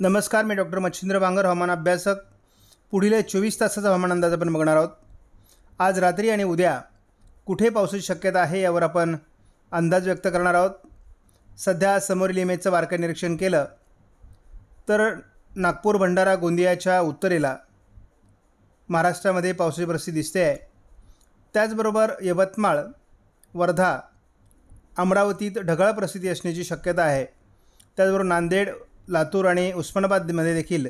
नमस्कार मी डॉक्टर मच्छिंद्र बांगर हवामान अभ्यासक पुढील चोवीस तासाचा हवामान अंदाज आपण बघणार आहोत आज रात्री आणि उद्या कुठे पावसाची शक्यता आहे यावर आपण अंदाज व्यक्त करणार आहोत सध्या समोर इमेजचं बारकाई निरीक्षण केलं तर नागपूर भंडारा गोंदियाच्या उत्तरेला महाराष्ट्रामध्ये पावसाची परिस्थिती दिसते आहे त्याचबरोबर यवतमाळ वर्धा अमरावतीत ढगाळ परिस्थिती असण्याची शक्यता आहे त्याचबरोबर नांदेड लातूर आणि उस्मानाबादमध्ये देखील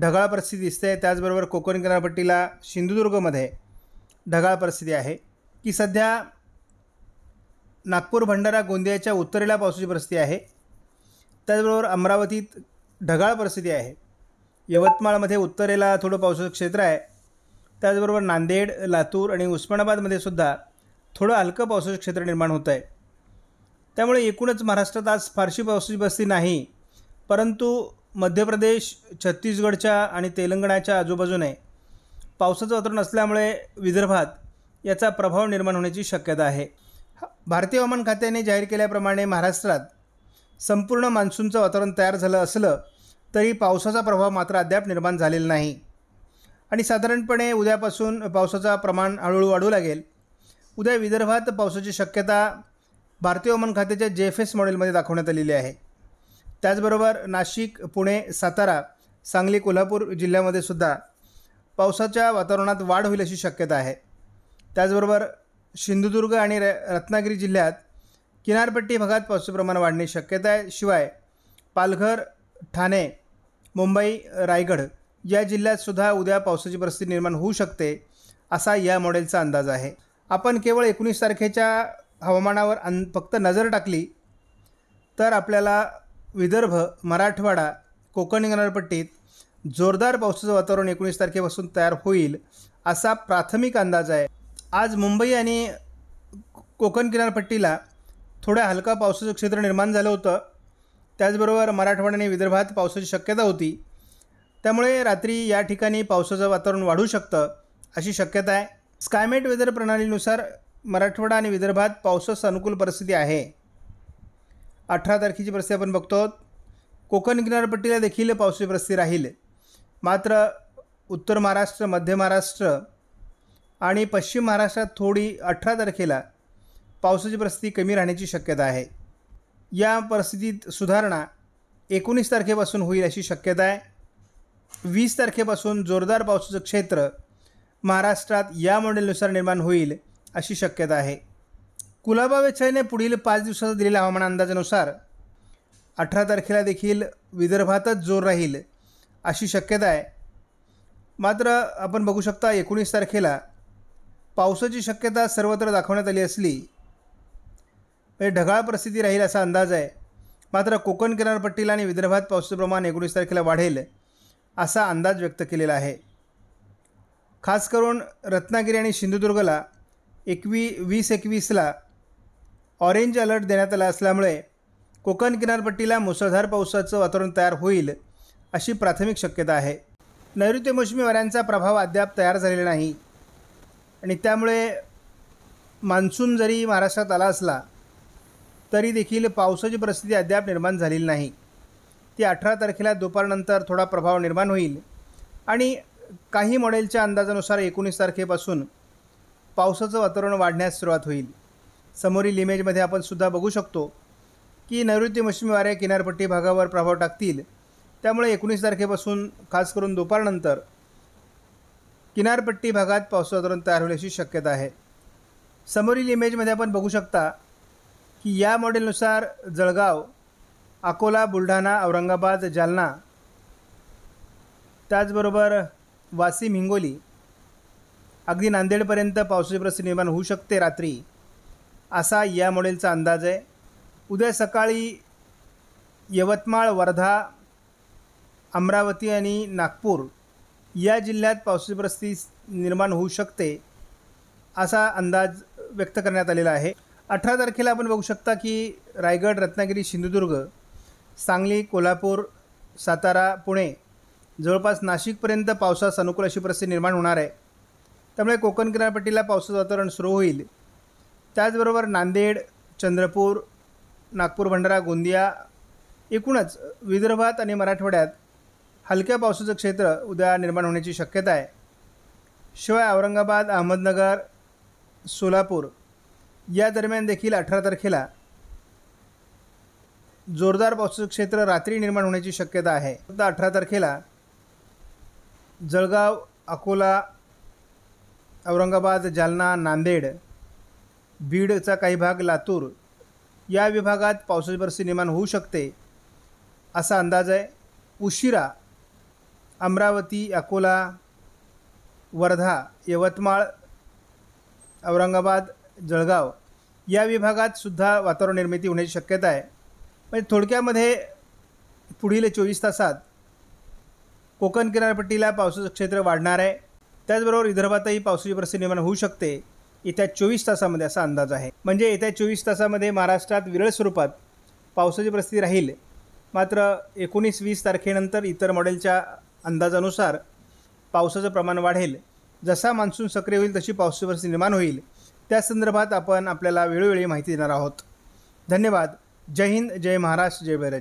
ढगाळ परिस्थिती दिसते त्याचबरोबर कोकण किनारपट्टीला सिंधुदुर्गमध्ये ढगाळ परिस्थिती आहे की सध्या नागपूर भंडारा गोंदियाच्या उत्तरेला पावसाची परिस्थिती आहे त्याचबरोबर अमरावतीत ढगाळ परिस्थिती आहे यवतमाळमध्ये उत्तरेला थोडं पावसाचं क्षेत्र आहे त्याचबरोबर नांदेड लातूर आणि उस्मानाबादमध्ये सुद्धा थोडं हलकं पावसाचं क्षेत्र निर्माण होत आहे त्यामुळे एकूणच महाराष्ट्रात आज फारशी पावसाची परिस्थिती नाही परंतु मध्य प्रदेश छत्तीसगडच्या आणि तेलंगणाच्या आजूबाजूने पावसाचं वातावरण असल्यामुळे विदर्भात याचा प्रभाव निर्माण होण्याची शक्यता आहे भारतीय हवामान खात्याने जाहीर केल्याप्रमाणे महाराष्ट्रात संपूर्ण मान्सूनचं वातावरण तयार झालं असलं तरी पावसाचा प्रभाव मात्र अद्याप निर्माण झालेला नाही आणि साधारणपणे उद्यापासून पावसाचा प्रमाण हळूहळू वाढू लागेल उद्या विदर्भात पावसाची शक्यता भारतीय हवामान खात्याच्या जे एफ एस मॉडेलमध्ये दाखवण्यात आलेली आहे त्याचबरोबर नाशिक पुणे सातारा सांगली कोल्हापूर जिल्ह्यामध्ये सुद्धा पावसाच्या वातावरणात वाढ होईल अशी शक्यता आहे त्याचबरोबर सिंधुदुर्ग आणि र रत्नागिरी जिल्ह्यात किनारपट्टी भागात पावसाचे प्रमाण वाढणे शक्यता आहे शिवाय पालघर ठाणे मुंबई रायगड या जिल्ह्यातसुद्धा उद्या पावसाची परिस्थिती निर्माण होऊ शकते असा या मॉडेलचा अंदाज आहे आपण केवळ एकोणीस तारखेच्या हवामानावर अन फक्त नजर टाकली तर आपल्याला विदर्भ मराठवाडा कोकण किनारपट्टीत जोरदार पावसाचं वातावरण एकोणीस तारखेपासून तयार होईल असा प्राथमिक अंदाज आहे आज मुंबई आणि कोकण किनारपट्टीला थोड्या हलका पावसाचं क्षेत्र निर्माण झालं होतं त्याचबरोबर मराठवाडा आणि विदर्भात पावसाची शक्यता होती त्यामुळे रात्री या ठिकाणी पावसाचं वातावरण वाढू शकतं अशी शक्यता आहे स्कायमेट वेदर प्रणालीनुसार मराठवाडा आणि विदर्भात पावसास अनुकूल परिस्थिती आहे अठरा तारखेची परिस्थिती आपण बघतो कोकण किनारपट्टीला देखील पावसाची प्रस्ती राहील मात्र उत्तर महाराष्ट्र मध्य महाराष्ट्र आणि पश्चिम महाराष्ट्रात थोडी अठरा तारखेला पावसाची परिस्थिती कमी राहण्याची शक्यता आहे या परिस्थितीत सुधारणा एकोणीस तारखेपासून होईल अशी शक्यता आहे वीस तारखेपासून जोरदार पावसाचं क्षेत्र महाराष्ट्रात या मॉडेलनुसार निर्माण होईल अशी शक्यता आहे कुलाबा वेचाईने पुढील पाच दिवसाचा दिलेल्या हवामान अंदाजानुसार अठरा तारखेला देखील विदर्भातच जोर राहील अशी शक्यता आहे मात्र आपण बघू शकता एकोणीस तारखेला पावसाची शक्यता सर्वत्र दाखवण्यात आली असली म्हणजे ढगाळ परिस्थिती राहील असा अंदाज आहे मात्र कोकण किनारपट्टीला आणि विदर्भात पावसाचं प्रमाण एकोणीस तारखेला वाढेल असा अंदाज व्यक्त केलेला आहे खास करून रत्नागिरी आणि सिंधुदुर्गला एकवी वीस एकवीसला ऑरेंज अलर्ट देण्यात आला असल्यामुळे कोकण किनारपट्टीला मुसळधार पावसाचं वातावरण तयार होईल अशी प्राथमिक शक्यता आहे नैऋत्य मोसमी वाऱ्यांचा प्रभाव अद्याप तयार झालेला नाही आणि त्यामुळे मान्सून जरी महाराष्ट्रात आला असला तरी देखील पावसाची परिस्थिती अद्याप निर्माण झालेली नाही ती अठरा तारखेला दुपारनंतर थोडा प्रभाव निर्माण होईल आणि काही मॉडेलच्या अंदाजानुसार एकोणीस तारखेपासून पावसाचं वातावरण वाढण्यास सुरुवात होईल समोरील इमेजमध्ये आपण सुद्धा बघू शकतो की नैऋत्य मोसमी वारे किनारपट्टी भागावर प्रभाव टाकतील त्यामुळे एकोणीस तारखेपासून खास करून दुपारनंतर किनारपट्टी भागात पावसाचं तयार होण्याची शक्यता आहे समोरील इमेजमध्ये आपण बघू शकता की या मॉडेलनुसार जळगाव अकोला बुलढाणा औरंगाबाद जालना त्याचबरोबर वाशिम हिंगोली अगदी नांदेडपर्यंत पावसाची परिस्थिती निर्माण होऊ शकते रात्री असा या मॉडेलचा अंदाज आहे उद्या सकाळी यवतमाळ वर्धा अमरावती आणि नागपूर या जिल्ह्यात पावसाची परिस्थिती निर्माण होऊ शकते असा अंदाज व्यक्त करण्यात आलेला आहे अठरा तारखेला आपण बघू शकता की रायगड रत्नागिरी सिंधुदुर्ग सांगली कोल्हापूर सातारा पुणे जवळपास नाशिकपर्यंत पावसास अनुकूल अशी परिस्थिती निर्माण होणार आहे त्यामुळे कोकण किनारपट्टीला पावसाचं वातावरण सुरू होईल त्याचबरोबर नांदेड चंद्रपूर नागपूर भंडारा गोंदिया एकूणच विदर्भात आणि मराठवाड्यात हलक्या पावसाचं क्षेत्र उद्या निर्माण होण्याची शक्यता आहे शिवाय औरंगाबाद अहमदनगर सोलापूर या दरम्यान देखील अठरा तारखेला जोरदार पावसाचं क्षेत्र रात्री निर्माण होण्याची शक्यता आहे तर अठरा तारखेला जळगाव अकोला औरंगाबाद जालना नांदेड बीडचा काही भाग लातूर या विभागात पावसाची परिस्थिती निर्माण होऊ शकते असा अंदाज आहे उशिरा अमरावती अकोला वर्धा यवतमाळ औरंगाबाद जळगाव या विभागात सुद्धा वातावरण निर्मिती होण्याची शक्यता आहे म्हणजे थोडक्यामध्ये पुढील चोवीस तासात कोकण किनारपट्टीला पावसाचं क्षेत्र वाढणार आहे त्याचबरोबर विदर्भातही पावसाची परिस्थिती निर्माण होऊ शकते येत्या चोवीस तासामध्ये असा अंदाज आहे म्हणजे येत्या चोवीस तासामध्ये महाराष्ट्रात विरळ स्वरूपात पावसाची परिस्थिती राहील मात्र एकोणीस वीस तारखेनंतर इतर मॉडेलच्या अंदाजानुसार पावसाचं प्रमाण वाढेल जसा मान्सून सक्रिय होईल तशी पावसाची परिस्थिती निर्माण होईल त्या संदर्भात आपण आपल्याला वेळोवेळी माहिती देणार आहोत धन्यवाद जय हिंद जय महाराष्ट्र जय बैराज